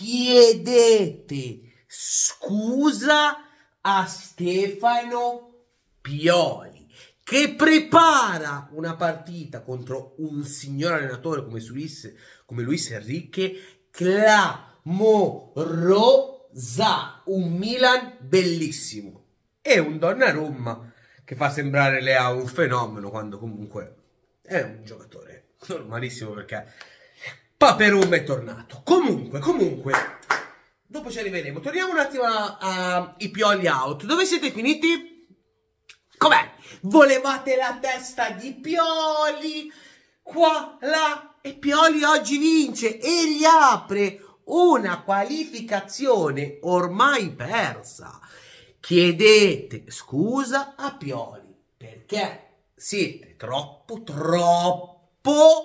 chiedete scusa a Stefano Pioli che prepara una partita contro un signor allenatore come, Luis, come Luis Enrique clamorosa, un Milan bellissimo e un Donnarumma che fa sembrare Lea un fenomeno quando comunque è un giocatore normalissimo perché Paperum è tornato. Comunque, comunque, dopo ci arriveremo. Torniamo un attimo ai Pioli Out. Dove siete finiti? Com'è? Volevate la testa di Pioli? Qua, là. E Pioli oggi vince e riapre una qualificazione ormai persa. Chiedete scusa a Pioli perché siete troppo, troppo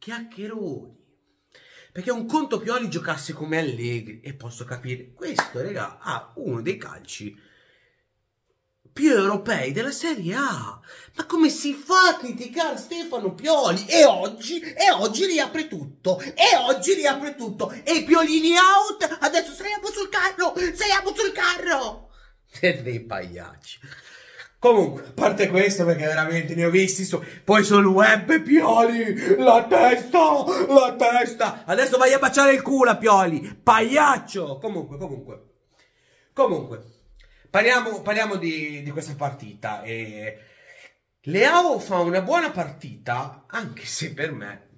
chiacchieroni. Perché un conto Pioli giocasse come Allegri e posso capire. Questo, raga, ha uno dei calci più europei della Serie A. Ma come si fa a criticare Stefano Pioli? E oggi, e oggi riapre tutto, e oggi riapre tutto. E Piolini out, adesso sei saliamo sul carro, sei saliamo sul carro. E dei pagliacci. Comunque, a parte questo, perché veramente ne ho visti su... Poi sono web, Pioli, la testa, la testa. Adesso vai a baciare il culo, Pioli, pagliaccio. Comunque, comunque. Comunque, parliamo, parliamo di, di, questa partita. E... Leao fa una buona partita, anche se per me,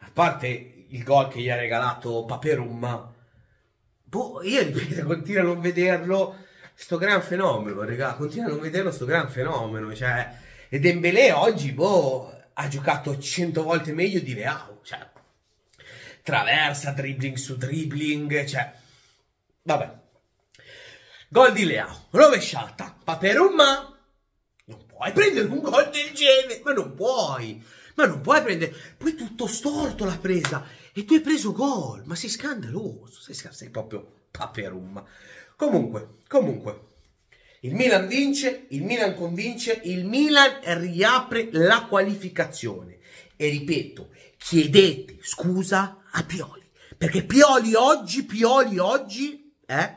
a parte il gol che gli ha regalato Paperumma, boh, io continuo a non vederlo Sto gran fenomeno, raga, continuano a vederlo, sto gran fenomeno, cioè... E Dembélé oggi, boh, ha giocato cento volte meglio di Leao, cioè... Traversa, dribbling su dribbling, cioè... Vabbè. Gol di Leao, rovesciata, Paperumma, non puoi prendere un gol del genere, ma non puoi, ma non puoi prendere, poi tutto storto l'ha presa, e tu hai preso gol, ma sei scandaloso, sei, sei proprio Paperum. Comunque, comunque, il Milan vince, il Milan convince, il Milan riapre la qualificazione. E ripeto, chiedete scusa a Pioli, perché Pioli oggi, Pioli oggi, eh,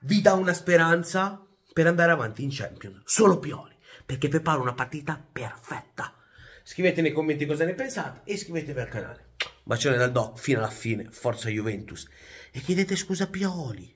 vi dà una speranza per andare avanti in Champions. Solo Pioli, perché prepara una partita perfetta. Scrivete nei commenti cosa ne pensate e iscrivetevi al canale. Bacione dal doc fino alla fine, forza Juventus. E chiedete scusa a Pioli.